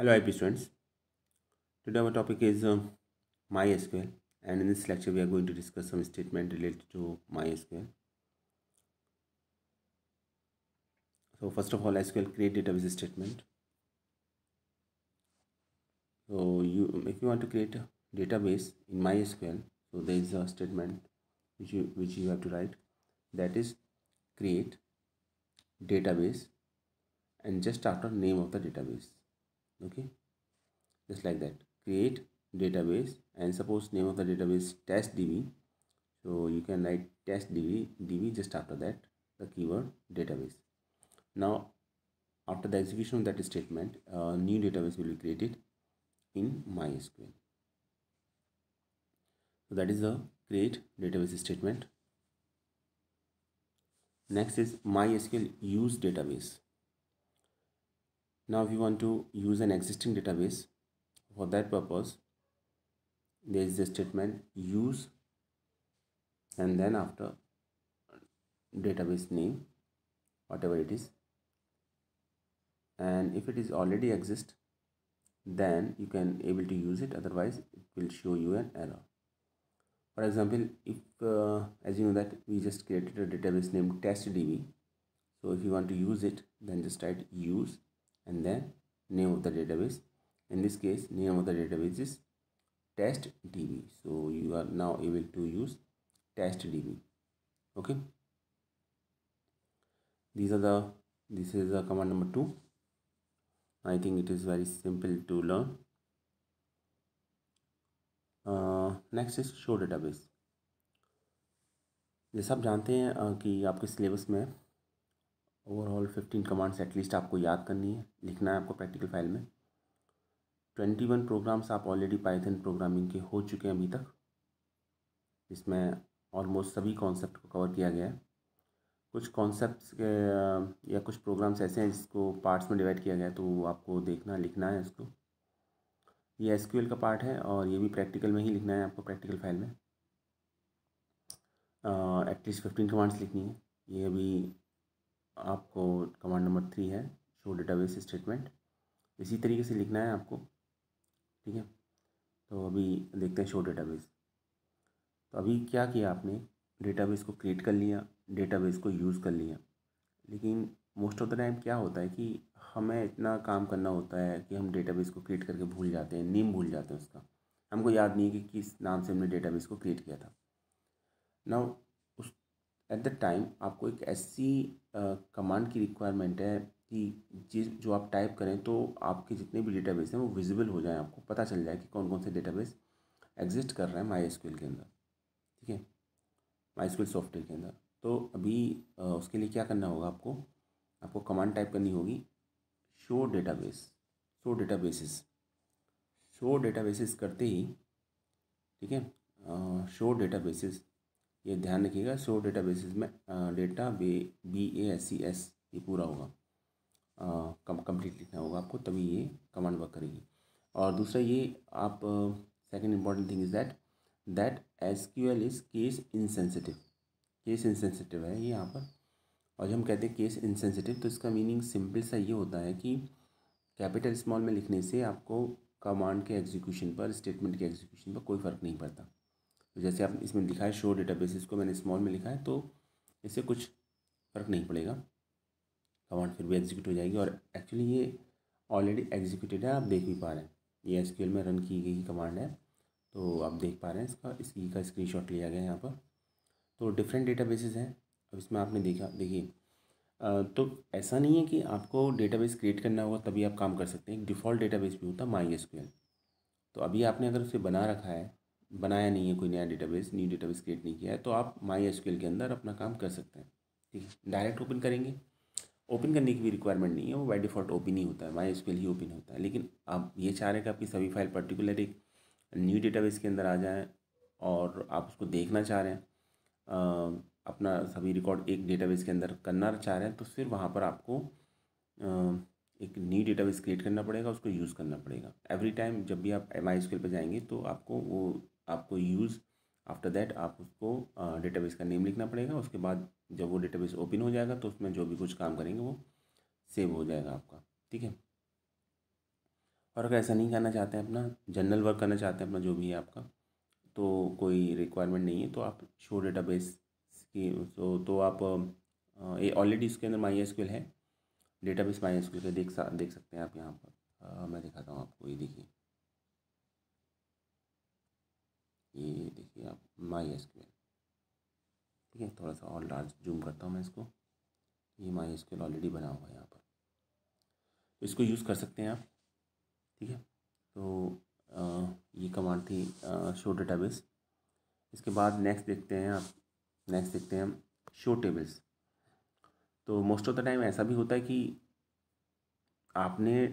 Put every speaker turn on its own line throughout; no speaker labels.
Hello IP students. Today our topic is uh, MySQL and in this lecture we are going to discuss some statement related to MySQL. So first of all SQL create database statement. So you if you want to create a database in MySQL so there is a statement which you which you have to write that is create database and just after name of the database okay just like that create database and suppose name of the database test db so you can write test db db just after that the keyword database now after the execution of that statement a new database will be created in mysql so that is the create database statement next is mysql use database now if you want to use an existing database for that purpose there is the statement use and then after database name whatever it is and if it is already exist then you can able to use it otherwise it will show you an error for example if uh, as you know that we just created a database named testdb so if you want to use it then just type use and then name of the database in this case name of the database is test db so you are now able to use test db okay these are the this is the command number 2 i think it is very simple to learn uh, next is show database जैसा आप जानते हैं कि आपके syllabus में overall fifteen commands at least आपको याद करनी है लिखना है आपको प्रैक्टिकल फाइल में ट्वेंटी वन प्रोग्राम्स आप ऑलरेडी पाइथन प्रोग्रामिंग के हो चुके हैं अभी तक इसमें ऑलमोस्ट सभी कॉन्सेप्ट को कवर किया गया है कुछ कॉन्सेप्ट या कुछ प्रोग्राम्स ऐसे हैं जिसको पार्ट्स में डिवाइड किया गया है तो आपको देखना लिखना है इसको ये एस का पार्ट है और ये भी प्रैक्टिकल में ही लिखना है आपको प्रैक्टिकल फाइल में एटलीस्ट फिफ्टीन कमांड्स लिखनी है ये अभी आपको कमांड नंबर थ्री है शो डेटाबेस स्टेटमेंट इसी तरीके से लिखना है आपको ठीक है तो अभी देखते हैं शो डेटाबेस तो अभी क्या किया आपने डेटाबेस को क्रिएट कर लिया डेटाबेस को यूज़ कर लिया लेकिन मोस्ट ऑफ द टाइम क्या होता है कि हमें इतना काम करना होता है कि हम डेटाबेस को क्रिएट करके भूल जाते हैं नीम भूल जाते हैं उसका हमको याद नहीं है कि किस नाम से हमने डेटाबेस को क्रिएट किया था नाउ एट द टाइम आपको एक ऐसी कमांड की रिक्वायरमेंट है कि जिस जो आप टाइप करें तो आपके जितने भी डेटाबेस हैं वो विजिबल हो जाए आपको पता चल जाए कि कौन कौन से डेटाबेस एग्जिस्ट कर रहे हैं माई के अंदर ठीक है माई सॉफ्टवेयर के अंदर तो अभी उसके लिए क्या करना होगा आपको आपको कमांड टाइप करनी होगी show database show databases show databases करते ही ठीक है शो बेसिस ये ध्यान रखिएगा सो डेटा बेसिस में डेटा बे B A S C S ये पूरा होगा कम कंप्लीट लिखना होगा आपको तभी ये कमांड वर्क करेगी और दूसरा ये आप second important thing is that that S Q L is case insensitive case insensitive है ये यहाँ पर और जब हम कहते हैं केस इनसेंसिटिव तो इसका मीनिंग सिंपल सा ये होता है कि कैपिटल स्मॉल में लिखने से आपको कमांड के एग्जीक्यूशन पर स्टेटमेंट के एग्जीक्यूशन पर कोई फ़र्क नहीं पड़ता तो जैसे आप इसमें लिखा है शो डेटा बेस को मैंने स्मॉल में लिखा है तो इससे कुछ फ़र्क नहीं पड़ेगा कमांड फिर भी एग्जीक्यूट हो जाएगी और एक्चुअली ये ऑलरेडी एग्जीक्यूटेड है आप देख भी पा रहे हैं ये एस में रन की गई कमांड है तो आप देख पा रहे हैं इसका इसकी का स्क्रीन लिया गया है यहाँ पर तो डिफरेंट डेटा बेसिस हैं अब इसमें आपने देखा देखिए तो ऐसा नहीं है कि आपको डेटाबेस क्रिएट करना होगा तभी आप काम कर सकते हैं एक डिफ़ॉल्ट डेटाबेस भी होता है माई एस तो अभी आपने अगर उसे बना रखा है बनाया नहीं है कोई नया डेटाबेस न्यू डेटाबेस क्रिएट नहीं किया है तो आप माई एस के अंदर अपना काम कर सकते हैं ठीक है डायरेक्ट ओपन करेंगे ओपन करने की भी रिक्वायरमेंट नहीं है वो बाई डिफ़ॉल्ट ओपन ही होता है माई एस ही ओपन होता है लेकिन आप ये चाह रहे हैं कि आपकी सभी फाइल पर्टिकुलर एक न्यू डेटाबेस के अंदर आ जाए और आप उसको देखना चाह रहे हैं आ, अपना सभी रिकॉर्ड एक डेटाबेस के अंदर करना चाह रहे हैं तो फिर वहाँ पर आपको आ, एक न्यू डेटाबेस क्रिएट करना पड़ेगा उसको यूज़ करना पड़ेगा एवरी टाइम जब भी आप एम आई पर जाएंगे तो आपको वो आपको यूज़ आफ्टर दैट आप उसको डेटाबेस का नेम लिखना पड़ेगा उसके बाद जब वो डेटाबेस ओपन हो जाएगा तो उसमें जो भी कुछ काम करेंगे वो सेव हो जाएगा आपका ठीक है और अगर ऐसा नहीं करना चाहते हैं अपना जनरल वर्क करना चाहते हैं अपना जो भी है आपका तो कोई रिक्वायरमेंट नहीं है तो आप शो डेटाबेस की तो, तो आप ये ऑलरेडी इसके अंदर माई है डेटाबेस माई एस देख देख सकते हैं आप यहाँ पर आ, मैं दिखाता हूँ आपको ये देखिए ये देखिए आप माई एस ठीक है थोड़ा सा और लार्ज जूम करता हूँ मैं इसको ये माई एस ऑलरेडी बना हुआ है यहाँ पर तो इसको यूज़ कर सकते हैं आप ठीक है तो आ, ये कमांड थी शो डेटाबेस इसके बाद नेक्स्ट देखते हैं आप नेक्स्ट देखते हैं हम शो टेबल्स तो मोस्ट ऑफ द टाइम ऐसा भी होता है कि आपने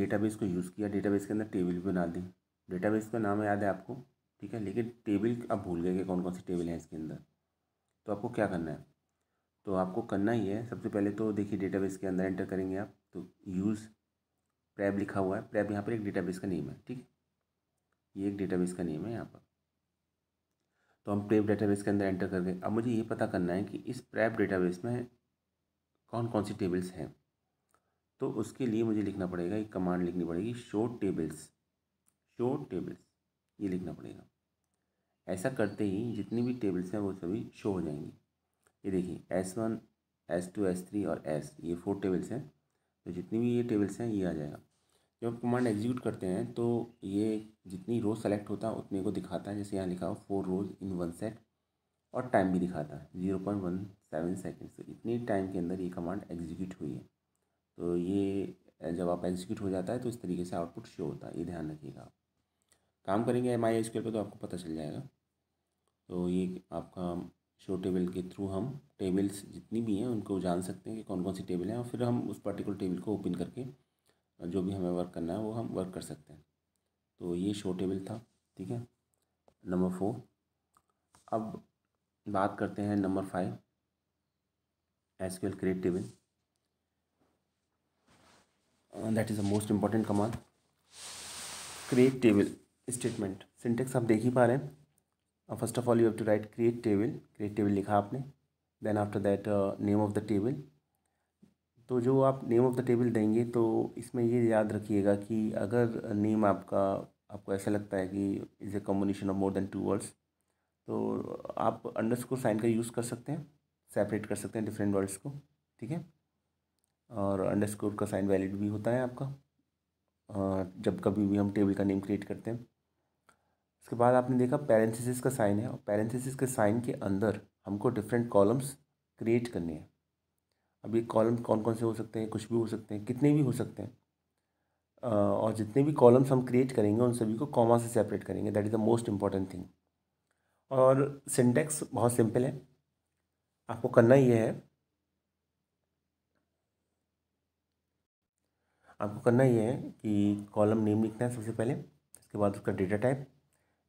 डेटाबेस को यूज़ किया डेटाबेस के अंदर टेबल भी बना दी डेटाबेस का नाम याद है आपको ठीक है लेकिन टेबल आप भूल गए कि कौन कौन सी टेबल हैं इसके अंदर तो आपको क्या करना है तो आपको करना ही है सबसे पहले तो देखिए डेटाबेस के अंदर एंटर करेंगे आप तो यूज़ प्रैब लिखा हुआ है प्रैब यहाँ पर एक डेटाबेस का नेम है ठीक है ये एक डेटाबेस का नेम है यहाँ पर तो हम प्रेब डेटाबेस के अंदर एंटर कर गए अब मुझे ये पता करना है कि इस प्रैप डेटाबेस में कौन कौन सी टेबल्स हैं तो उसके लिए मुझे लिखना पड़ेगा एक कमांड लिखनी पड़ेगी शो टेबल्स शो टेबल्स ये लिखना पड़ेगा ऐसा करते ही जितनी भी टेबल्स हैं वो सभी शो हो जाएंगी ये देखिए S one S two S three और एस ये फोर टेबल्स हैं तो जितनी भी ये टेबल्स हैं ये आ जाएगा जब आप कमांड एग्जीक्यूट करते हैं तो ये जितनी रोज सेलेक्ट होता है उतने को दिखाता है जैसे यहाँ लिखा हो four rows in one set और टाइम भी दिखाता है zero point one seven seconds तो इतने टाइम के अंदर ये कमांड एग्जीक्यूट हुई है तो ये जब आप एग्जीक्यूट हो जाता है तो इस तरीके से आउटपुट शो होता है ये ध्यान रखिएगा आप काम करेंगे एम आई पे तो आपको पता चल जाएगा तो ये आपका शो टेबल के थ्रू हम टेबल्स जितनी भी हैं उनको जान सकते हैं कि कौन कौन सी टेबल हैं और फिर हम उस पर्टिकुलर टेबल को ओपन करके जो भी हमें वर्क करना है वो हम वर्क कर सकते हैं तो ये शो टेबल था ठीक है नंबर फोर अब बात करते हैं number five SQL create table that is the most important command create table statement syntax आप देख ही पा रहे हैं first of all you have to write create table create table लिखा आपने then after that name of the table तो जो आप नेम ऑफ़ द टेबल देंगे तो इसमें ये याद रखिएगा कि अगर नेम आपका आपको ऐसा लगता है कि is a combination of more than two words तो आप अंडरस्कोर साइन का यूज़ कर सकते हैं सेपरेट कर सकते हैं डिफरेंट वर्ड्स को ठीक है और अंडरस्कोर का साइन वैलिड भी होता है आपका जब कभी भी हम टेबल का नेम क्रिएट करते हैं इसके बाद आपने देखा पैरेंथिस का साइन है और पैरेंथिस के साइन के अंदर हमको डिफरेंट कॉलम्स क्रिएट करने हैं अब ये कॉलम कौन कौन से हो सकते हैं कुछ भी हो सकते हैं कितने भी हो सकते हैं और जितने भी कॉलम्स हम क्रिएट करेंगे उन सभी को कॉमा से सेपरेट करेंगे that is the most important thing और सिंटेक्स बहुत सिंपल है आपको करना ये है आपको करना ये है कि कॉलम नेम लिखना है सबसे पहले इसके बाद उसका डेटा टाइप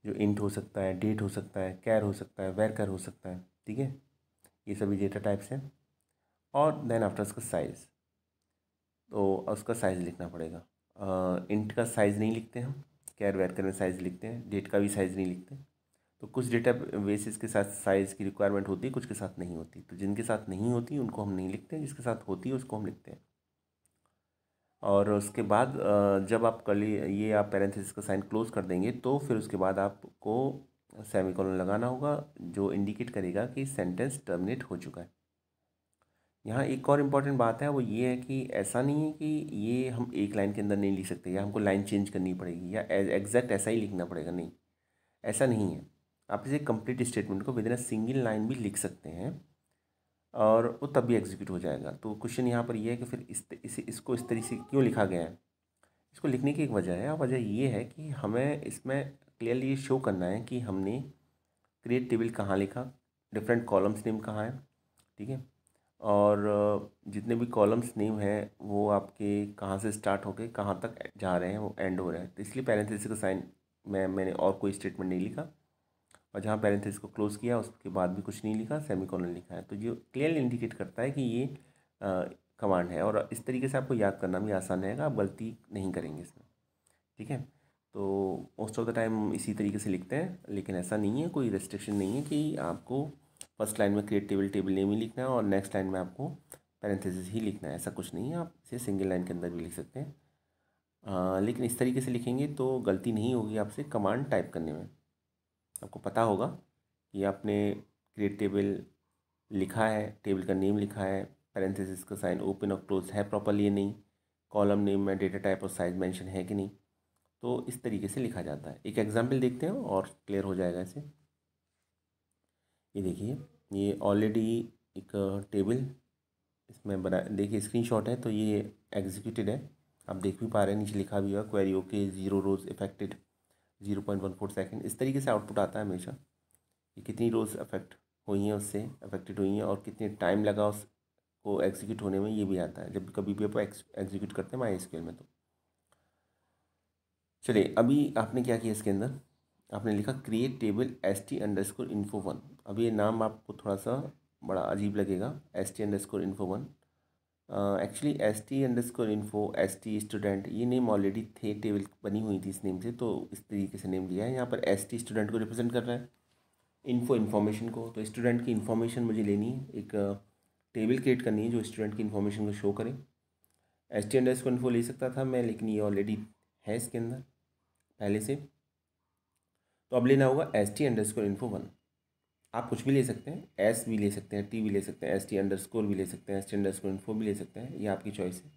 जो इंट हो सकता है डेट हो सकता है कैर हो सकता है वेर कैर हो सकता है ठीक है ये सभी डेटा टाइप्स हैं और देन आफ्टर उसका साइज़ तो उसका साइज़ लिखना पड़ेगा इंट का साइज़ नहीं लिखते हम कैर वेर कैर में साइज़ लिखते हैं डेट का भी साइज़ नहीं लिखते तो कुछ डेटा बेसिस के साथ साइज़ की रिक्वायरमेंट होती है कुछ के साथ नहीं होती तो जिनके साथ नहीं होती उनको हम नहीं लिखते जिसके साथ होती है उसको हम लिखते हैं और उसके बाद जब आप कर ली ये आप पैरेंथेसिस का साइन क्लोज कर देंगे तो फिर उसके बाद आपको सेमी कॉलन लगाना होगा जो इंडिकेट करेगा कि सेंटेंस टर्मिनेट हो चुका है यहाँ एक और इम्पॉर्टेंट बात है वो ये है कि ऐसा नहीं है कि ये हम एक लाइन के अंदर नहीं लिख सकते या हमको लाइन चेंज करनी पड़ेगी या एग्जैक्ट e-, ऐसा ही लिखना पड़ेगा नहीं ऐसा नहीं है आप इसे कंप्लीट स्टेटमेंट को within a single line भी लिख सकते हैं और वो तब भी एग्जीक्यूट हो जाएगा तो क्वेश्चन यहाँ पर यह है कि फिर इस इसे इसको इस तरीके से क्यों लिखा गया है इसको लिखने की एक वजह है वजह ये है कि हमें इसमें क्लियरली शो करना है कि हमने क्रिएट टेबल कहाँ लिखा डिफरेंट कॉलम्स नेम कहाँ है ठीक है और जितने भी कॉलम्स नेम हैं वो आपके कहाँ से स्टार्ट होके कहाँ तक जा रहे हैं वो एंड हो रहे हैं तो इसलिए पैरेंथेसिस का साइन मैं मैंने और कोई स्टेटमेंट नहीं लिखा और जहाँ पैरेंथिस को क्लोज़ किया उसके बाद भी कुछ नहीं लिखा सेमी कॉलन लिखा है तो ये क्लियरली इंडिकेट करता है कि ये कमांड है और इस तरीके से आपको याद करना भी आसान रहेगा आप गलती नहीं करेंगे इसमें ठीक है तो मोस्ट ऑफ द टाइम इसी तरीके से लिखते हैं लेकिन ऐसा नहीं है कोई रेस्ट्रिक्शन नहीं है कि आपको फर्स्ट लाइन में क्रिएट टेबल टेबल नेम ही लिखना है और नेक्स्ट लाइन में आपको पैरेंथेसिस ही लिखना है ऐसा कुछ नहीं है आप इसे सिंगल लाइन के अंदर भी लिख सकते हैं आ, लेकिन इस तरीके से लिखेंगे तो गलती नहीं होगी आपसे कमांड टाइप करने में आपको पता होगा कि आपने क्रिएट टेबल लिखा है टेबल का नेम लिखा है पैरेंथेसिस का साइन ओपन और क्लोज है प्रॉपरली या नहीं कॉलम नेम में डेटा टाइप और साइज मेंशन है कि नहीं तो इस तरीके से लिखा जाता है एक एग्जाम्पल देखते हैं और क्लियर हो जाएगा इसे ये देखिए ये ऑलरेडी एक टेबल इसमें बना देखिए स्क्रीनशॉट है तो ये एग्जीक्यूटेड है आप देख भी पा रहे हैं नीचे लिखा भी हुआ query okay zero rows affected zero point one four second इस तरीके से आउटपुट आता है हमेशा कि कितनी रोज़ अफेक्ट हुई हैं उससे अफेक्टेड हुई हैं और कितने टाइम लगा उसको एग्जीक्यूट होने में ये भी आता है जब कभी भी आप एग्जीक्यूट करते हैं माई स्केल में तो चलिए अभी आपने क्या किया इसके अंदर आपने लिखा create table S T underscore info one अभी ये नाम आपको थोड़ा सा बड़ा अजीब लगेगा S T underscore info one actually S T underscore info S T student ये नेम ऑलरेडी थे टेबल बनी हुई थी इस नेम से तो इस तरीके से नेम लिया है यहाँ पर एस टी स्टूडेंट को रिप्रेजेंट कर रहा है इन्फो इन्फॉर्मेशन को तो स्टूडेंट की इन्फॉर्मेशन मुझे लेनी है एक टेबल uh, क्रिएट करनी है जो स्टूडेंट की इन्फॉर्मेशन को शो करें S T underscore info ले सकता था मैं लेकिन ये ऑलरेडी है इसके अंदर पहले से तो अब लेना होगा S T underscore info one आप कुछ भी ले सकते हैं एस भी ले सकते हैं टी भी ले सकते हैं एस टी अंडर स्कोर भी ले सकते हैं S T underscore info भी ले सकते हैं ये आपकी चॉइस है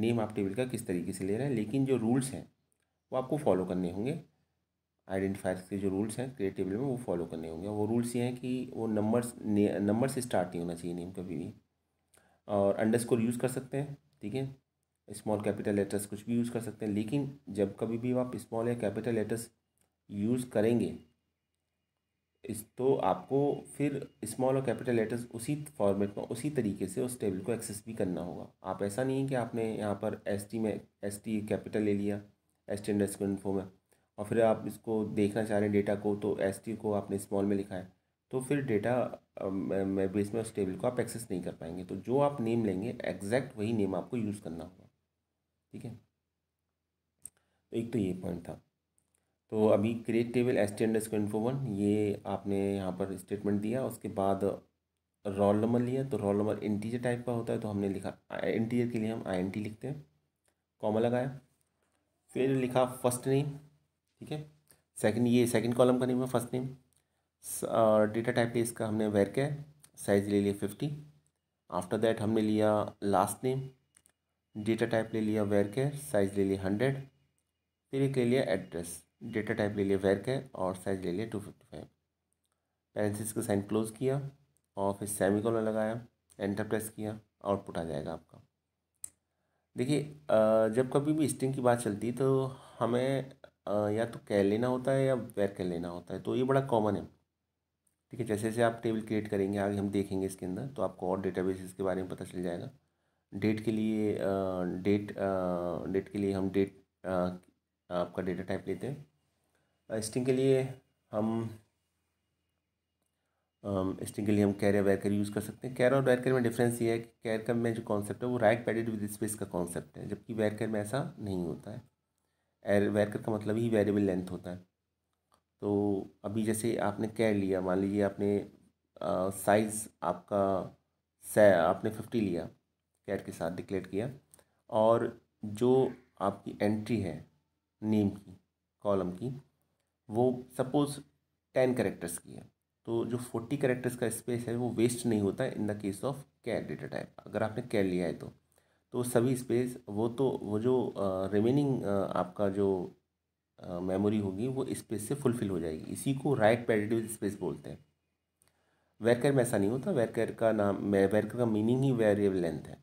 नेम आप टेबल का किस तरीके से ले रहे हैं लेकिन जो रूल्स हैं वो आपको फॉलो करने होंगे आइडेंटिफायर के जो रूल्स हैं क्रिएट टेबल में वो फॉलो करने होंगे वो रूल्स ये हैं कि वो नंबर्स नंबर से स्टार्ट नहीं होना चाहिए नेम कभी भी और अंडर स्कोर यूज़ कर सकते हैं ठीक है स्मॉल कैपिटल लेटर्स कुछ भी यूज़ कर सकते हैं लेकिन जब कभी भी आप स्मॉल या कैपिटल लेटर्स यूज़ करेंगे इस तो आपको फिर स्मॉल और कैपिटल लेटर्स उसी फॉर्मेट में उसी तरीके से उस टेबल को एक्सेस भी करना होगा आप ऐसा नहीं है कि आपने यहाँ पर एस टी में एस टी कैपिटल ले लिया एस टी इंडस्ट्री इन्फो में और फिर आप इसको देखना चाह रहे हैं डेटा को तो एस टी को आपने स्मॉल में लिखा है तो फिर डेटा में बेस में उस टेबल को आप एक्सेस नहीं कर पाएंगे तो जो आप नेम लेंगे एग्जैक्ट वही नेम आपको यूज़ करना होगा ठीक है तो एक तो ये पॉइंट था तो अभी create table S T under info one ये आपने यहाँ पर स्टेटमेंट दिया उसके बाद रोल नंबर लिया तो रोल नंबर इंटीजर टाइप का होता है तो हमने लिखा इंटीजर के लिए हम आई लिखते हैं कॉमा लगाया फिर लिखा फर्स्ट नेम ठीक है सेकंड ये सेकंड कॉलम का नेम है फर्स्ट नेम डेटा टाइप पे इसका हमने वेर है साइज़ ले लिया फिफ्टी आफ्टर दैट हमने लिया लास्ट नेम डेटा टाइप ले लिया वेर केयर साइज़ ले लिया हंड्रेड फिर एक ले लिया एड्रेस डेटा टाइप ले लिया वेर का और साइज ले लिया टू फिफ्टी फाइव पैरेंसिस का साइन क्लोज किया और फिर सेमी कॉलर लगाया एंटर प्रेस किया आउटपुट आ जाएगा आपका देखिए जब कभी भी स्ट्रिंग की बात चलती है तो हमें या तो कह लेना होता है या वेर कह लेना होता है तो ये बड़ा कॉमन है ठीक है जैसे जैसे आप टेबल क्रिएट करेंगे आगे हम देखेंगे इसके अंदर तो आपको और बेसिस के बारे में पता चल जाएगा डेट के लिए डेट डेट के लिए हम डेट आपका डेटा टाइप लेते हैं स्ट्रिंग के लिए हम स्ट्रिंग के लिए हम कैर या वैकर यूज़ कर सकते हैं कैर और वैकर में डिफरेंस ये है कि कैर का में जो कॉन्सेप्ट है वो राइट पैडेड विद स्पेस का कॉन्सेप्ट है जबकि वैकर में ऐसा नहीं होता है एर वैकर का मतलब ही वेरिएबल लेंथ होता है तो अभी जैसे आपने कैर लिया मान लीजिए आपने साइज़ आपका आपने फिफ्टी लिया कैर के साथ डिक्लेयर किया और जो आपकी एंट्री है नेम की कॉलम की वो सपोज टेन करेक्टर्स की है तो जो फोर्टी करेक्टर्स का स्पेस है वो वेस्ट नहीं होता in the case of char data type अगर आपने कैर लिया है तो तो सभी स्पेस वो तो वो जो रिमेनिंग आपका जो मेमोरी होगी वो स्पेस से फुलफिल हो जाएगी इसी को राइट पैरेटिव स्पेस बोलते हैं वेरकर में ऐसा नहीं होता वेरकर का नाम वेरकर का मीनिंग ही वेरिएबल लेंथ है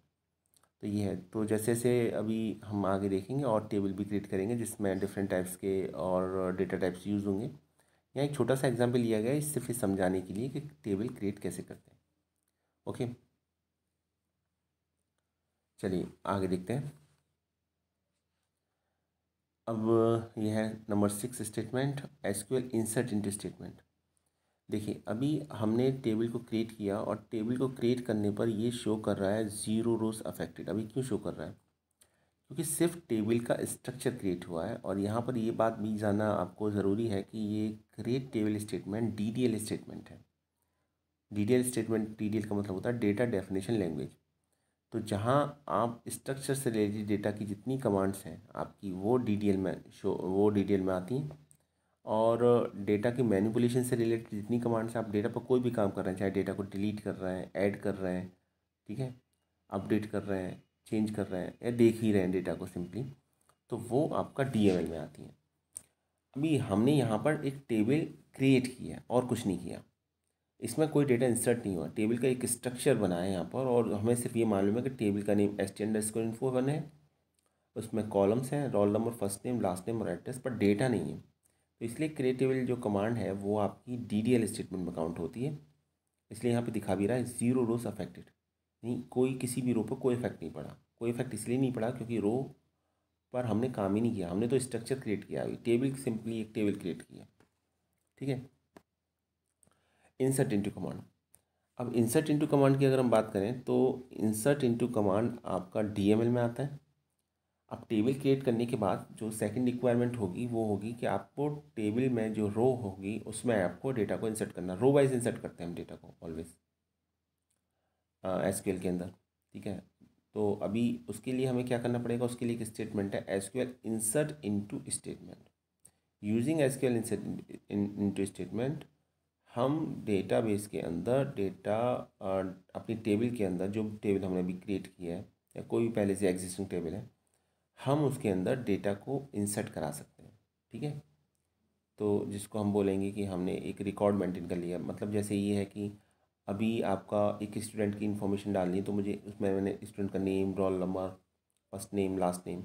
तो ये है तो जैसे जैसे अभी हम आगे देखेंगे और टेबल भी क्रिएट करेंगे जिसमें डिफरेंट टाइप्स के और डेटा टाइप्स यूज़ होंगे यहाँ एक छोटा सा एग्जाम्पल लिया गया है इससे फिर समझाने के लिए कि टेबल क्रिएट कैसे करते हैं ओके चलिए आगे देखते हैं अब यह है number six statement SQL insert into statement देखिए अभी हमने टेबल को क्रिएट किया और टेबल को क्रिएट करने पर ये शो कर रहा है ज़ीरो रोज अफेक्टेड अभी क्यों शो कर रहा है क्योंकि सिर्फ टेबल का स्ट्रक्चर क्रिएट हुआ है और यहाँ पर ये बात भी जाना आपको ज़रूरी है कि ये create table statement D statement है डी स्टेटमेंट डी का मतलब होता है डेटा डेफिनेशन लैंग्वेज तो जहाँ आप स्ट्रक्चर से रिलेटेड डेटा की जितनी कमांड्स हैं आपकी वो डी में शो वो डी में आती हैं और डेटा की मैनिपुलेशन से रिलेटेड जितनी कमांड्स आप डेटा पर कोई भी काम कर रहे हैं चाहे डेटा को डिलीट कर रहे हैं ऐड कर रहे हैं ठीक है अपडेट कर रहे हैं चेंज कर रहे हैं या देख ही रहे हैं डेटा को सिंपली तो वो आपका डी में आती है अभी हमने यहाँ पर एक टेबल क्रिएट किया और कुछ नहीं किया इसमें कोई डेटा इंसर्ट नहीं हुआ टेबल का एक स्ट्रक्चर बना है यहाँ पर और हमें सिर्फ ये मालूम है कि टेबल का name S T and info one है उसमें कॉलम्स हैं roll number first name last name और एड्रेस पर डेटा नहीं है तो इसलिए क्रिएटेबल जो कमांड है वो आपकी डी डी एल स्टेटमेंट में काउंट होती है इसलिए यहाँ पे दिखा भी रहा है ज़ीरो रोज अफेक्टेड नहीं कोई किसी भी रो पर कोई इफेक्ट नहीं पड़ा कोई इफेक्ट इसलिए नहीं पड़ा क्योंकि रो पर हमने काम ही नहीं किया हमने तो स्ट्रक्चर क्रिएट किया अभी टेबल सिंपली एक टेबल क्रिएट किया ठीक है इंसर्ट इंटू कमांड अब इंसर्ट इंटू कमांड की अगर हम बात करें तो इंसर्ट इंटू कमांड आपका एल में आता है अब टेबल क्रिएट करने के बाद जो सेकंड रिक्वायरमेंट होगी वो होगी कि आपको टेबल में जो रो होगी उसमें आपको डेटा को इंसर्ट करना रो वाइज इंसर्ट करते हैं हम डेटा को ऑलवेज एस के अंदर ठीक है तो अभी उसके लिए हमें क्या करना पड़ेगा उसके लिए एक स्टेटमेंट है S Q L insert into statement using S Q L insert into statement हम डेटाबेस के अंदर डेटा अपनी टेबल के अंदर जो टेबल हमने अभी क्रिएट किया है या कोई भी पहले से एग्जिस्टिंग टेबल है हम उसके अंदर डेटा को इंसर्ट करा सकते हैं ठीक है तो जिसको हम बोलेंगे कि हमने एक रिकॉर्ड मेंटेन कर लिया मतलब जैसे ये है कि अभी आपका एक स्टूडेंट की इन्फॉर्मेशन डालनी है तो मुझे उसमें मैंने स्टूडेंट का name roll number first name last name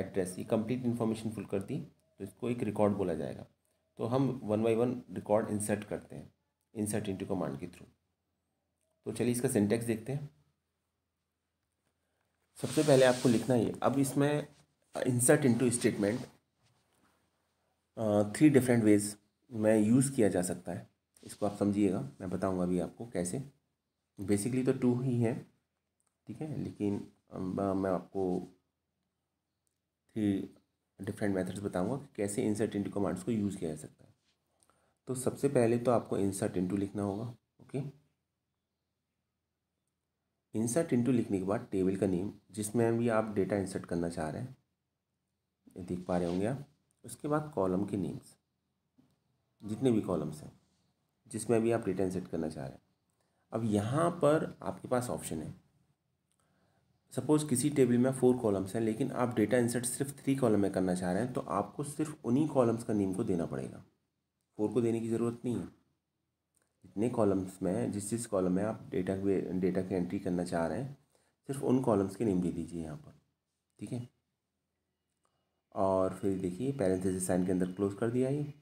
address ये कंप्लीट इन्फॉर्मेशन फुल कर दी तो इसको एक रिकॉर्ड बोला जाएगा तो हम one by one record insert करते हैं इंसर्ट इंटू कमांड के थ्रू तो चलिए इसका सिंटेक्स देखते हैं सबसे पहले आपको लिखना है अब इसमें insert into statement three different ways में यूज़ किया जा सकता है इसको आप समझिएगा मैं बताऊंगा अभी आपको कैसे बेसिकली तो टू ही है ठीक है लेकिन uh, मैं आपको थ्री डिफरेंट मेथड्स बताऊंगा कि कैसे इंसर्ट इनटू कमांड्स को यूज़ किया जा सकता है तो सबसे पहले तो आपको इंसर्ट इनटू लिखना होगा ओके okay? इंसर्ट इनटू लिखने के बाद टेबल का नेम जिसमें भी आप डेटा इंसर्ट करना चाह रहे हैं ये देख पा रहे होंगे आप उसके बाद कॉलम के नेम्स जितने भी कॉलम्स हैं जिसमें भी आप डेटा इंसर्ट करना चाह रहे हैं अब यहाँ पर आपके पास ऑप्शन है सपोज़ किसी टेबल में फोर कॉलम्स हैं लेकिन आप डेटा इंसर्ट सिर्फ थ्री कॉलम में करना चाह रहे हैं तो आपको सिर्फ उन्हीं कॉलम्स का नेम को देना पड़ेगा फोर को देने की ज़रूरत नहीं है जितने कॉलम्स में हैं जिस जिस कॉलम में आप डेटा डेटा की एंट्री करना चाह रहे हैं सिर्फ उन कॉलम्स के नेम दे दीजिए यहाँ पर ठीक है और फिर देखिए पैरेंथेसिस साइन के अंदर क्लोज कर दिया ये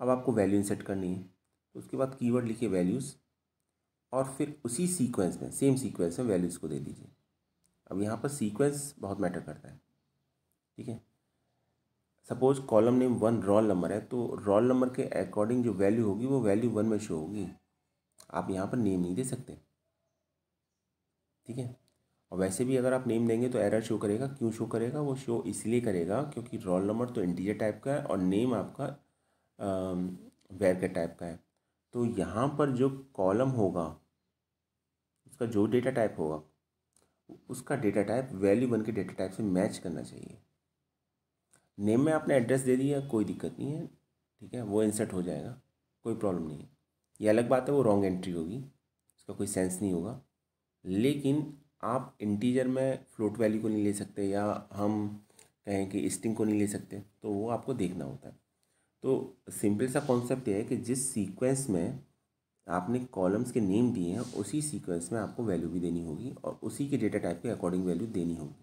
अब आपको वैल्यू इंसेट करनी है तो उसके बाद कीवर्ड लिखिए वैल्यूज़ और फिर उसी सीक्वेंस में सेम सीक्वेंस में वैल्यूज़ को दे दीजिए अब यहाँ पर सीक्वेंस बहुत मैटर करता है ठीक है suppose column name one roll number है तो रॉल नंबर के अकॉर्डिंग जो वैल्यू होगी वो वैल्यू वन में शो होगी आप यहाँ पर नेम नहीं दे सकते ठीक है और वैसे भी अगर आप नेम देंगे तो एरर शो करेगा क्यों शो करेगा वो शो इसलिए करेगा क्योंकि रोल नंबर तो इंटीजर टाइप का है और नेम आपका वेर के टाइप का है तो यहाँ पर जो कॉलम होगा उसका जो डेटा टाइप होगा उसका डेटा टाइप वैल्यू वन के डेटा टाइप से मैच करना चाहिए नेम में आपने एड्रेस दे दिया कोई दिक्कत नहीं है ठीक है वो इंसर्ट हो जाएगा कोई प्रॉब्लम नहीं है ये अलग बात है वो रॉन्ग एंट्री होगी उसका कोई सेंस नहीं होगा लेकिन आप इंटीजर में फ्लोट वैल्यू को नहीं ले सकते या हम कहें कि स्टिंग को नहीं ले सकते तो वो आपको देखना होता है तो सिंपल सा कॉन्सेप्ट ये है कि जिस सीक्वेंस में आपने कॉलम्स के नेम दिए हैं उसी सीक्वेंस में आपको वैल्यू भी देनी होगी और उसी के डेटा टाइप के अकॉर्डिंग वैल्यू देनी होगी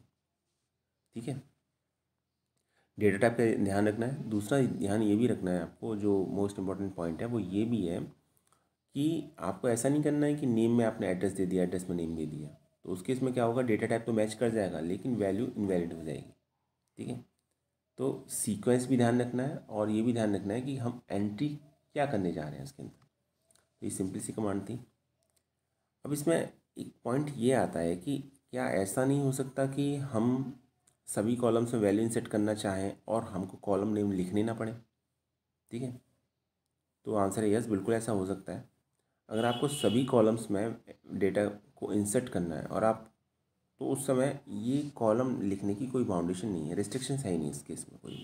ठीक है डेटा टाइप का ध्यान रखना है दूसरा ध्यान ये भी रखना है आपको जो मोस्ट इम्पॉर्टेंट पॉइंट है वो ये भी है कि आपको ऐसा नहीं करना है कि नेम में आपने एड्रेस दे दिया एड्रेस में नेम दे दिया तो उस केस में क्या होगा डेटा टाइप तो मैच कर जाएगा लेकिन वैल्यू इनवैलिड हो जाएगी ठीक है तो सीक्वेंस भी ध्यान रखना है और ये भी ध्यान रखना है कि हम एंट्री क्या करने जा रहे हैं उसके अंदर तो ये सिंपल सी कमांड थी अब इसमें एक पॉइंट ये आता है कि क्या ऐसा नहीं हो सकता कि हम सभी कॉलम्स में वैल्यू इंसेट करना चाहें और हमको कॉलम नेम लिखने ना पड़े ठीक है तो आंसर है यस बिल्कुल ऐसा हो सकता है अगर आपको सभी कॉलम्स में डेटा को इंसर्ट करना है और आप तो उस समय ये कॉलम लिखने की कोई बाउंडेशन नहीं है रिस्ट्रिक्शंस है ही नहीं इस केस में कोई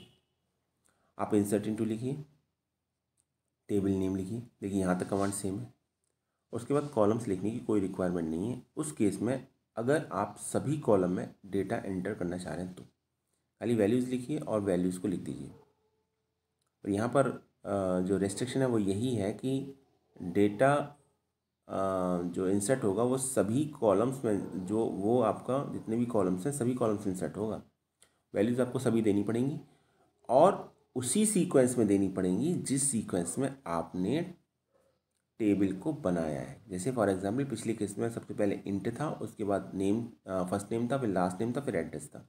आप इंसर्ट इनटू लिखिए टेबल नेम लिखिए देखिए यहाँ तक कमांड सेम है उसके बाद कॉलम्स लिखने की कोई रिक्वायरमेंट नहीं है उस केस में अगर आप सभी कॉलम में डेटा एंटर करना चाह रहे हैं तो खाली वैल्यूज़ लिखिए और वैल्यूज़ को लिख दीजिए और यहाँ पर जो रेस्ट्रिक्शन है वो यही है कि डेटा जो इंसर्ट होगा वो सभी कॉलम्स में जो वो आपका जितने भी कॉलम्स हैं सभी कॉलम्स इंसर्ट होगा वैल्यूज़ आपको सभी देनी पड़ेंगी और उसी सीक्वेंस में देनी पड़ेंगी जिस सीक्वेंस में आपने टेबल को बनाया है जैसे फॉर एग्जांपल पिछली केस में सबसे पहले इंट था उसके बाद नेम फर्स्ट नेम था फिर लास्ट नेम था फिर एड्रेस था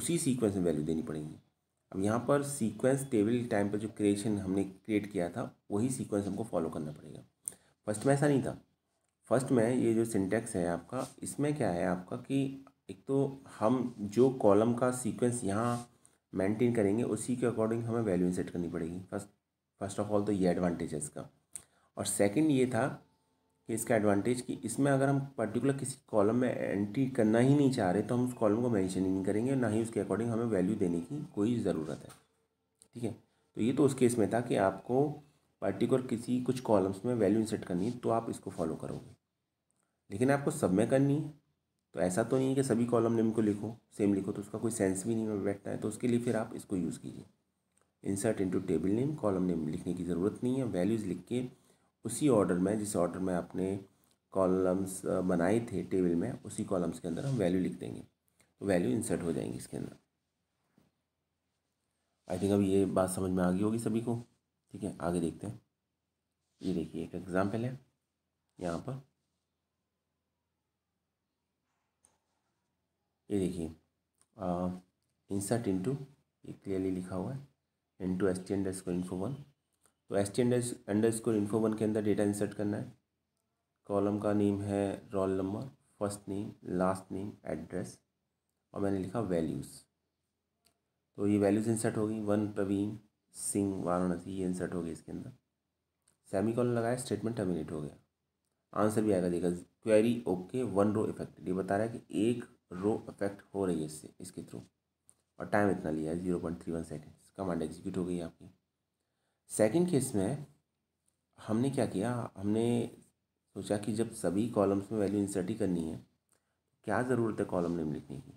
उसी सीक्वेंस में वैल्यू देनी पड़ेगी अब यहाँ पर सीक्वेंस टेबल टाइम पर जो क्रिएशन हमने क्रिएट किया था वही सीक्वेंस हमको फॉलो करना पड़ेगा फर्स्ट में ऐसा नहीं था फर्स्ट में ये जो सिंटेक्स है आपका इसमें क्या है आपका कि एक तो हम जो कॉलम का सीक्वेंस यहाँ मेंटेन करेंगे उसी के अकॉर्डिंग हमें वैल्यू सेट करनी पड़ेगी फर्स्ट फर्स्ट ऑफ ऑल तो ये एडवांटेज है इसका और सेकंड ये था कि इसका एडवांटेज कि इसमें अगर हम पर्टिकुलर किसी कॉलम में एंट्री करना ही नहीं चाह रहे तो हम उस कॉलम को मैंशन ही नहीं करेंगे ना ही उसके अकॉर्डिंग हमें वैल्यू देने की कोई ज़रूरत है ठीक है तो ये तो उस केस में था कि आपको पर्टिकुलर किसी कुछ कॉलम्स में वैल्यू इंसर्ट करनी है तो आप इसको फॉलो करोगे लेकिन आपको सब में करनी है तो ऐसा तो नहीं है कि सभी कॉलम नेम को लिखो सेम लिखो तो उसका कोई सेंस भी नहीं बैठता है तो उसके लिए फिर आप इसको यूज़ कीजिए insert into table name column name लिखने की ज़रूरत नहीं है वैल्यूज़ लिख के उसी ऑर्डर में जिस ऑर्डर में आपने कॉलम्स बनाए थे टेबल में उसी कॉलम्स के अंदर हम वैल्यू लिख देंगे तो वैल्यू इंसर्ट हो जाएंगी इसके अंदर आई थिंक अब ये बात समझ में आ गई होगी सभी को ठीक है आगे देखते हैं ये देखिए एक एग्ज़ाम्पल है यहाँ पर ये देखिए इंसर्ट इनटू ये क्लियरली लिखा हुआ है into S T underscore info one तो S T underscore info one के अंदर डेटा इंसर्ट करना है कॉलम का नेम है roll number first name last name address और मैंने लिखा वैल्यूज़ तो ये वैल्यूज़ इंसर्ट होगी वन प्रवीण सिंह वाराणसी ये इंसर्ट होगी इसके अंदर सेमी कॉलम लगाया स्टेटमेंट टर्मिनेट हो गया आंसर भी आएगा देखा query okay one row affected ये बता रहा है कि एक रो इफेक्ट हो रही है इससे इसके थ्रू और टाइम इतना लिया है zero point three one seconds command execute हो गई आपकी सेकंड केस में हमने क्या किया हमने सोचा कि जब सभी कॉलम्स में वैल्यू इंसर्ट ही करनी है क्या ज़रूरत है कॉलम नेम लिखने की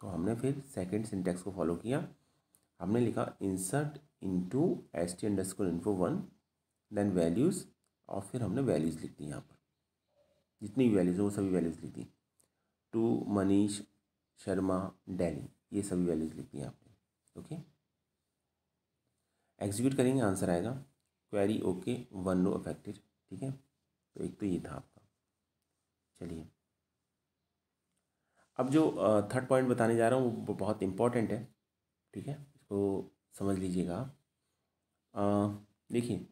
तो हमने फिर सेकंड सिंटेक्स को फॉलो किया हमने लिखा insert into S T underscore info one then values और फिर हमने वैल्यूज़ लिख दी यहाँ पर जितनी भी वैल्यूज़ हैं वो सभी वैल्यूज़ लिख दी टू मनीष शर्मा डेली ये सभी वैल्यूज़ लिख दी यहाँ पर ओके एग्जीक्यूट करेंगे आंसर आएगा query okay one no affected ठीक है तो एक तो ये था आपका चलिए अब जो थर्ड पॉइंट बताने जा रहा हूँ वो बहुत इम्पॉर्टेंट है ठीक है इसको समझ लीजिएगा आप देखिए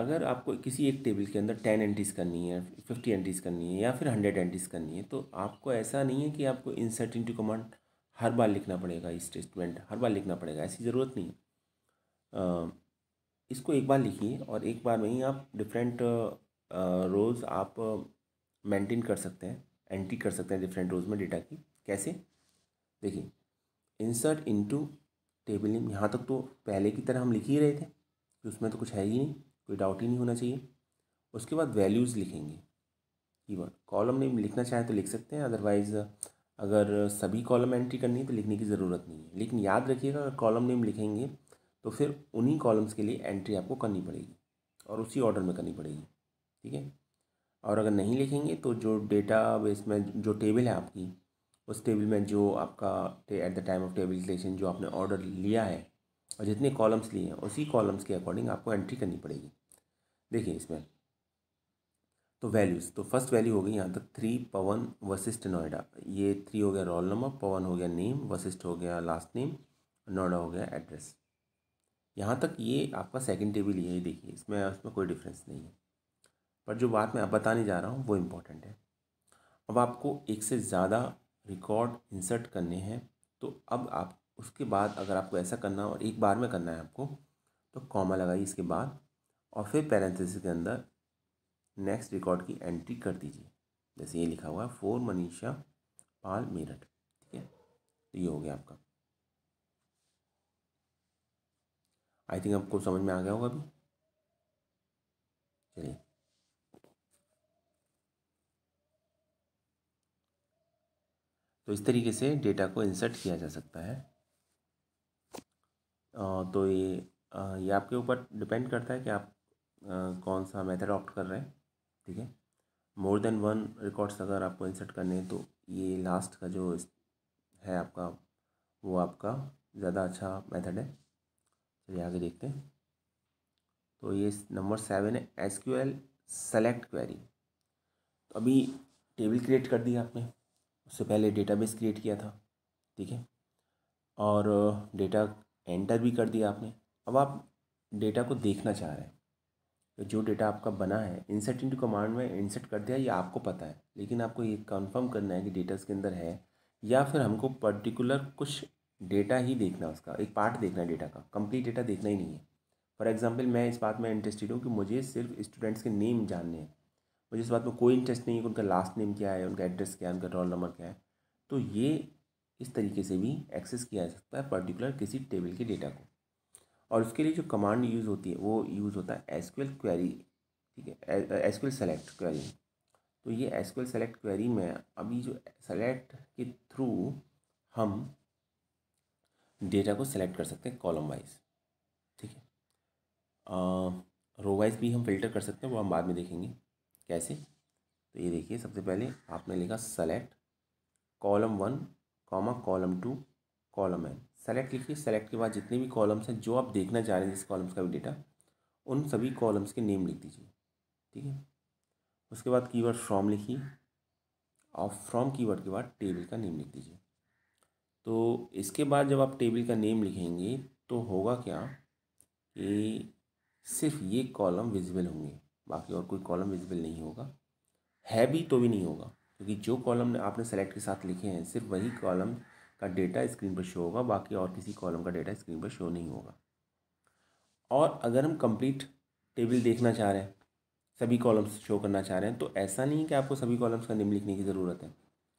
अगर आपको किसी एक टेबल के अंदर टेन एंट्रीज करनी है फिफ्टी एंट्रीज करनी है या फिर हंड्रेड एंट्रीज करनी है तो आपको ऐसा नहीं है कि आपको इंसर्ट इनटू कमांड हर बार लिखना पड़ेगा स्टेटमेंट हर बार लिखना पड़ेगा ऐसी ज़रूरत नहीं है इसको एक बार लिखिए और एक बार में ही आप डिफरेंट रोज़ आप मेंटेन कर सकते हैं एंट्री कर सकते हैं डिफरेंट रोज़ में डेटा की कैसे देखिए इंसर्ट इनटू टेबल नेम यहाँ तक तो पहले की तरह हम लिख ही रहे थे कि उसमें तो कुछ है ही नहीं कोई डाउट ही नहीं होना चाहिए उसके बाद वैल्यूज़ लिखेंगे कीवर्ड कॉलम नेम लिखना चाहें तो लिख सकते हैं अदरवाइज़ अगर सभी कॉलम एंट्री करनी है तो लिखने की ज़रूरत नहीं है लेकिन याद रखिएगा अगर कॉलम नेम लिखेंगे तो फिर उन्हीं कॉलम्स के लिए एंट्री आपको करनी पड़ेगी और उसी ऑर्डर में करनी पड़ेगी ठीक है और अगर नहीं लिखेंगे तो जो डेटा बेस में जो टेबल है आपकी उस टेबल में जो आपका at the time of table creation जो आपने ऑर्डर लिया है और जितने कॉलम्स लिए हैं उसी कॉलम्स के अकॉर्डिंग आपको एंट्री करनी पड़ेगी देखिए इसमें तो वैल्यूज़ तो फर्स्ट वैल्यू हो गई यहाँ तक थ्री पवन वशिष्ठ नोएडा ये थ्री हो गया रोल नंबर पवन हो गया नेम वशिष्ठ हो गया लास्ट नेम नोएडा हो गया एड्रेस यहाँ तक ये आपका सेकंड टेबल ये देखिए इसमें उसमें कोई डिफरेंस नहीं है पर जो बात मैं अब बताने जा रहा हूँ वो इम्पोर्टेंट है अब आपको एक से ज़्यादा रिकॉर्ड इंसर्ट करने हैं तो अब आप उसके बाद अगर आपको ऐसा करना और एक बार में करना है आपको तो कॉमा लगाइए इसके बाद और फिर पैरेंथिस के अंदर नेक्स्ट रिकॉर्ड की एंट्री कर दीजिए जैसे ये लिखा हुआ है फोर मनीषा पाल मेरठ ठीक है तो ये हो गया आपका आई थिंक आपको समझ में आ गया होगा अभी चलिए तो इस तरीके से डेटा को इंसर्ट किया जा सकता है तो ये ये आपके ऊपर डिपेंड करता है कि आप कौन सा मेथड ऑप्ट कर रहे हैं ठीक है मोर देन वन रिकॉर्ड्स अगर आपको इंसर्ट करने हैं तो ये लास्ट का जो है आपका वो आपका ज़्यादा अच्छा मेथड है चलिए आगे देखते हैं तो ये नंबर सेवन है S Q L select query तो अभी टेबल क्रिएट कर दिया आपने उससे पहले डेटाबेस क्रिएट किया था ठीक है और डेटा एंटर भी कर दिया आपने अब आप डेटा को देखना चाह रहे हैं तो जो डेटा आपका बना है इंसर्ट इंटू कमांड में इंसर्ट कर दिया ये आपको पता है लेकिन आपको ये कंफर्म करना है कि डेटा इसके अंदर है या फिर हमको पर्टिकुलर कुछ डेटा ही देखना उसका एक पार्ट देखना है डेटा का कंप्लीट डेटा देखना ही नहीं है फॉर एग्जाम्पल मैं इस बात में इंटरेस्टेड हूँ कि मुझे सिर्फ स्टूडेंट्स के नेम जानने हैं मुझे इस बात में कोई इंटरेस्ट नहीं है कि उनका लास्ट नेम क्या है उनका एड्रेस क्या है उनका रोल नंबर क्या है तो ये इस तरीके से भी एक्सेस किया जा सकता है पर्टिकुलर किसी टेबल के डेटा को और उसके लिए जो कमांड यूज़ होती है वो यूज़ होता है एसक्यूएल क्वेरी ठीक है एसक्यूएल सेलेक्ट क्वेरी तो ये एसक्यूएल सेलेक्ट क्वेरी में अभी जो सेलेक्ट के थ्रू हम डेटा को सेलेक्ट कर सकते हैं कॉलम वाइज ठीक है रो वाइज भी हम फिल्टर कर सकते हैं वो हम बाद में देखेंगे कैसे तो ये देखिए सबसे पहले आपने लिखा select column one comma column two column N select लिखिए सेलेक्ट के बाद जितने भी कॉलम्स हैं जो आप देखना चाह रहे हैं जिस कॉलम्स का भी डेटा उन सभी कॉलम्स के नेम लिख दीजिए ठीक है उसके बाद कीवर्ड फ्रॉम लिखिए और फ्रॉम कीवर्ड के बाद टेबल का नेम लिख दीजिए तो इसके बाद जब आप टेबल का नेम लिखेंगे तो होगा क्या कि सिर्फ ये कॉलम विजिबल होंगे बाकी और कोई कॉलम विजिबल नहीं होगा है भी तो भी नहीं होगा क्योंकि जो कॉलम आपने सेलेक्ट के साथ लिखे हैं सिर्फ वही कॉलम का डेटा स्क्रीन पर शो होगा बाकी और किसी कॉलम का डेटा स्क्रीन पर शो नहीं होगा और अगर हम कंप्लीट टेबल देखना चाह रहे हैं सभी कॉलम्स शो करना चाह रहे हैं तो ऐसा नहीं कि आपको सभी कॉलम्स का नेम लिखने की ज़रूरत है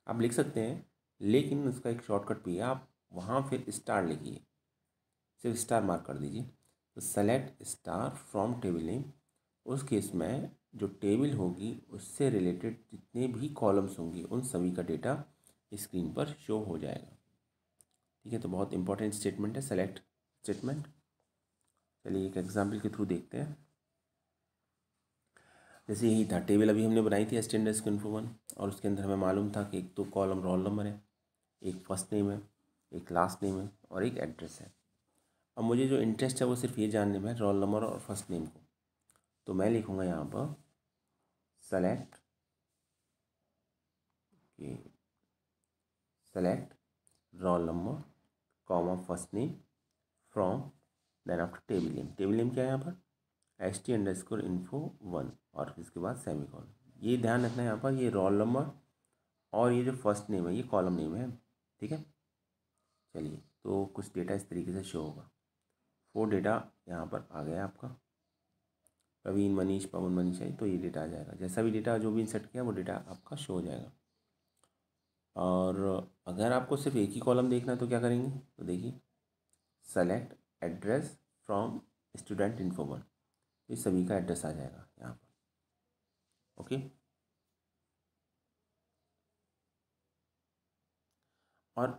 आप लिख सकते हैं लेकिन उसका एक शॉर्टकट भी है आप वहाँ फिर स्टार लिखिए सिर्फ स्टार मार्क कर दीजिए तो select star from table name उस केस में जो टेबल होगी उससे रिलेटेड जितने भी कॉलम्स होंगे उन सभी का डेटा स्क्रीन पर शो हो जाएगा ठीक है तो बहुत इंपॉर्टेंट स्टेटमेंट है सेलेक्ट स्टेटमेंट चलिए एक एग्जाम्पल के थ्रू देखते हैं जैसे यही था टेबल अभी हमने बनाई थी एस्टेंडर्स वन और उसके अंदर हमें मालूम था कि एक तो कॉलम रोल नंबर है एक फर्स्ट नेम है एक लास्ट नेम है और एक एड्रेस है अब मुझे जो इंटरेस्ट है वो सिर्फ ये जानने में है रोल नंबर और फर्स्ट नेम को तो मैं लिखूँगा यहाँ पर select okay select roll number comma first name from then after table name table name क्या है यहाँ पर S T underscore info one और इसके बाद सेमी कॉलम ये ध्यान रखना है यहाँ पर ये रोल नंबर और ये जो फर्स्ट नेम है ये कॉलम नेम है ठीक है चलिए तो कुछ डेटा इस तरीके से शो होगा फोर डेटा यहाँ पर आ गया आपका प्रवीण मनीष पवन मनीष आई तो ये डेटा आ जाएगा जैसा भी डेटा जो भी इंसर्ट किया वो डेटा आपका शो हो जाएगा और अगर आपको सिर्फ एक ही कॉलम देखना है तो क्या करेंगे तो देखिए सेलेक्ट एड्रेस फ्रॉम स्टूडेंट इन्फोमन ये सभी का एड्रेस आ जाएगा यहाँ पर ओके और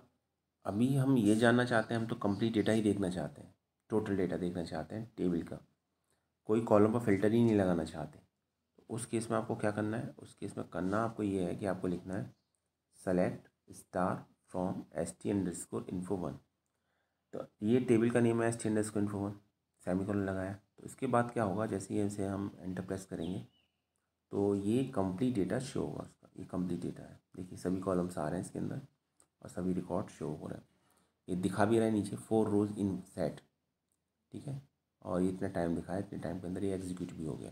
अभी हम ये जानना चाहते हैं हम तो कंप्लीट डेटा ही देखना चाहते हैं टोटल डेटा देखना चाहते हैं टेबल का कोई कॉलम पर फिल्टर ही नहीं लगाना चाहते तो उस केस में आपको क्या करना है उस केस में करना आपको ये है कि आपको लिखना है select star from S T underscore info one तो ये टेबल का नेम है S T underscore info one semicolon लगाया तो इसके बाद क्या होगा जैसे ही इसे हम एंटर प्रेस करेंगे तो ये कंप्लीट डेटा शो होगा उसका ये कंप्लीट डेटा है देखिए सभी कॉलम्स आ रहे हैं इसके अंदर और सभी रिकॉर्ड शो हो रहे हैं ये दिखा भी रहा है नीचे फोर रोज इन सेट ठीक है और ये इतना टाइम दिखाया इतने टाइम के अंदर ये एग्जीक्यूट भी हो गया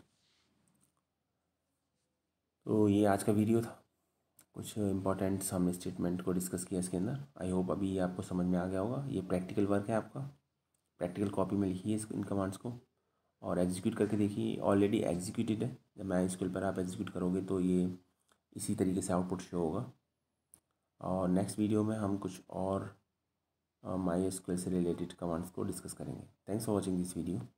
तो ये आज का वीडियो था कुछ इंपॉर्टेंट हमने स्टेटमेंट को डिस्कस किया इसके अंदर आई होप अभी ये आपको समझ में आ गया होगा ये प्रैक्टिकल वर्क है आपका प्रैक्टिकल कॉपी में लिखी इस इन कमांड्स को और एग्जीक्यूट करके देखिए ऑलरेडी एग्जीक्यूटेड है जब मैं स्कूल पर आप एग्जीक्यूट करोगे तो ये इसी तरीके से आउटपुट शो होगा और नेक्स्ट वीडियो में हम कुछ और माई uh, से रिलेटेड कमांड्स को डिस्कस करेंगे thanks for watching this video